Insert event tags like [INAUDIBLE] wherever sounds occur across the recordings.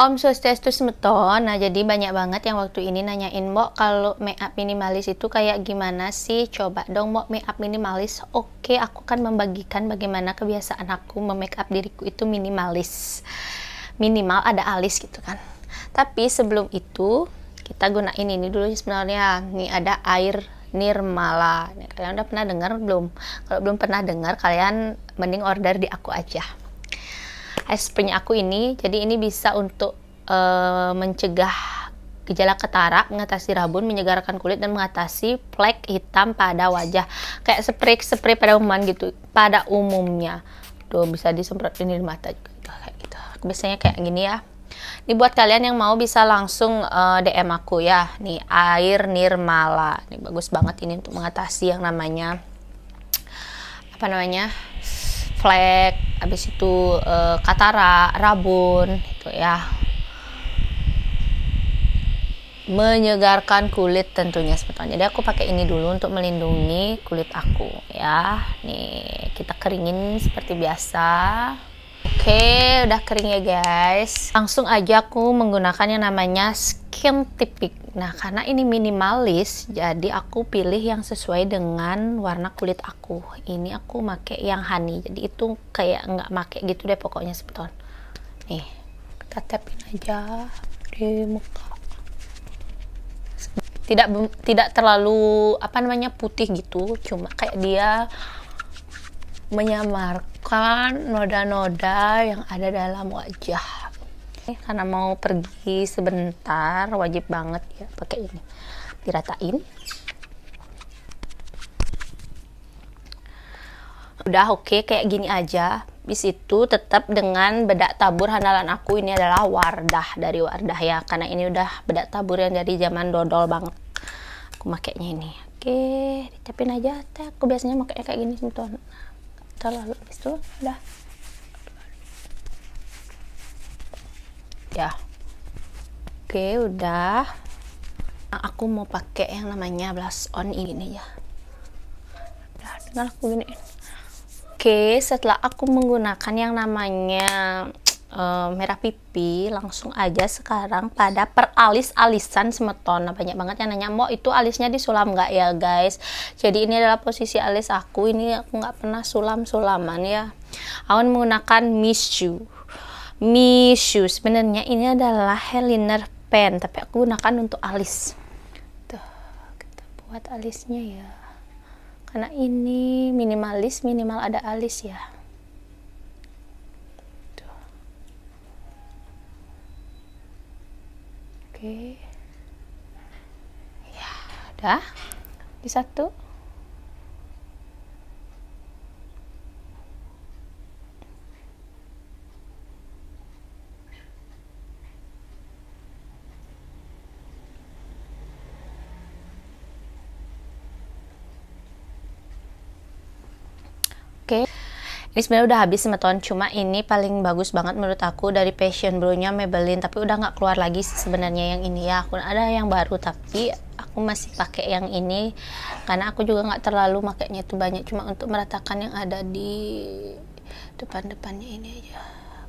Om Swastiastu semeton. Nah, jadi banyak banget yang waktu ini nanyain, Mbok, kalau make up minimalis itu kayak gimana sih? Coba dong, Mbok, make up minimalis. Oke, aku akan membagikan bagaimana kebiasaan aku memake up diriku itu minimalis. Minimal ada alis gitu kan. Tapi sebelum itu, kita gunain ini dulu sebenarnya. ini ada air Nirmala. Kalian udah pernah dengar belum? Kalau belum pernah dengar, kalian mending order di aku aja aspirin aku ini jadi ini bisa untuk uh, mencegah gejala ketara, mengatasi rabun, menyegarkan kulit dan mengatasi plek hitam pada wajah. Kayak spray-spray pada umuman gitu, pada umumnya. Tuh bisa disemprot ini di mata juga kayak gitu. Biasanya kayak gini ya. Ini buat kalian yang mau bisa langsung uh, eh, DM aku ya. Nih air nirmala. Ini bagus banget ini untuk mengatasi yang namanya apa namanya? flek habis itu e, Katara Rabun itu ya menyegarkan kulit tentunya sebetulnya jadi aku pakai ini dulu untuk melindungi kulit aku ya nih kita keringin seperti biasa Oke, udah kering ya guys. Langsung aja aku menggunakan yang namanya skin tipik Nah, karena ini minimalis, jadi aku pilih yang sesuai dengan warna kulit aku. Ini aku make yang honey, jadi itu kayak nggak make gitu deh pokoknya sebetulnya. Nih, kita tapin aja di muka. Tidak tidak terlalu apa namanya putih gitu, cuma kayak dia menyamarkan noda-noda yang ada dalam wajah Eh, karena mau pergi sebentar wajib banget ya pakai ini diratain udah oke okay, kayak gini aja bis itu tetap dengan bedak tabur handalan aku ini adalah Wardah dari Wardah ya karena ini udah bedak tabur yang dari zaman dodol banget aku makainya ini oke okay, ditapin aja teh aku biasanya makainya kayak gini tuh terlalu bis itu udah ya oke udah nah, aku mau pakai yang namanya blush on ini ya nah, tinggal aku gini, oke setelah aku menggunakan yang namanya uh, merah pipi langsung aja sekarang pada peralis alisan semeton nah, banyak banget yang nanya mau itu alisnya disulam nggak ya guys jadi ini adalah posisi alis aku ini aku nggak pernah sulam sulaman ya aku menggunakan miss you Mishu sebenarnya ini adalah Heliner pen tapi aku gunakan untuk alis tuh kita buat alisnya ya karena ini minimalis minimal ada alis ya tuh. oke ya udah di satu ini sebenarnya udah habis sama tahun cuma ini paling bagus banget menurut aku dari Passion Bro nya Maybelline tapi udah nggak keluar lagi sebenarnya yang ini ya aku ada yang baru tapi aku masih pakai yang ini karena aku juga nggak terlalu makainya itu banyak cuma untuk meratakan yang ada di depan-depannya ini aja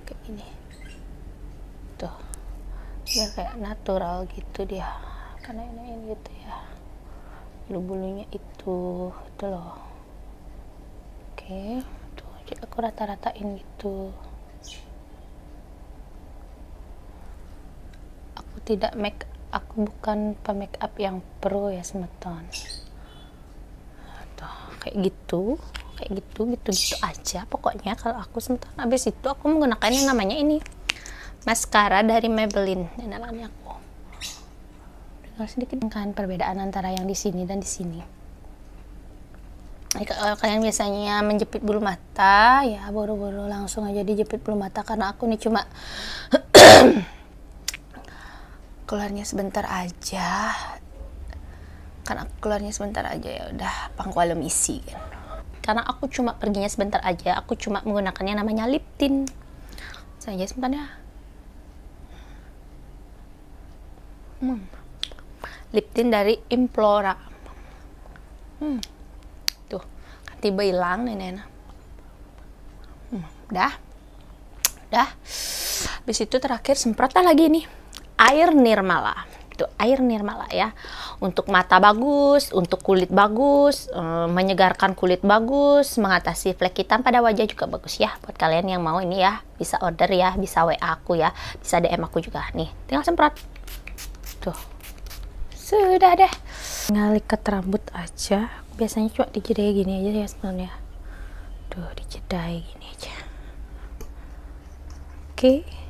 kayak ini tuh ya kayak natural gitu dia karena ini, ini gitu ya bulu-bulunya itu itu loh oke okay jadi aku rata-ratain gitu aku tidak make aku bukan pemake up yang pro ya semeton Tuh, kayak gitu kayak gitu gitu gitu aja pokoknya kalau aku semeton habis itu aku menggunakan yang namanya ini maskara dari Maybelline ini namanya aku tinggal sedikit kan perbedaan antara yang di sini dan di sini kalian eh, biasanya menjepit bulu mata ya buru-buru langsung aja dijepit bulu mata karena aku nih cuma [CLEARS THROAT] keluarnya sebentar aja karena keluarnya sebentar aja ya udah pangkualem isi kan karena aku cuma perginya sebentar aja aku cuma menggunakannya namanya lip tint saja sebentar ya hmm. lip tint dari Implora hmm tiba hilang nih Nena hmm, dah dah habis itu terakhir semprotan lagi nih air nirmala itu air nirmala ya untuk mata bagus untuk kulit bagus eh, menyegarkan kulit bagus mengatasi flek hitam pada wajah juga bagus ya buat kalian yang mau ini ya bisa order ya bisa WA aku ya bisa DM aku juga nih tinggal semprot tuh sudah deh tinggal ikat rambut aja biasanya cuma dijeda gini aja ya sebenarnya tuh dijeda gini aja oke okay.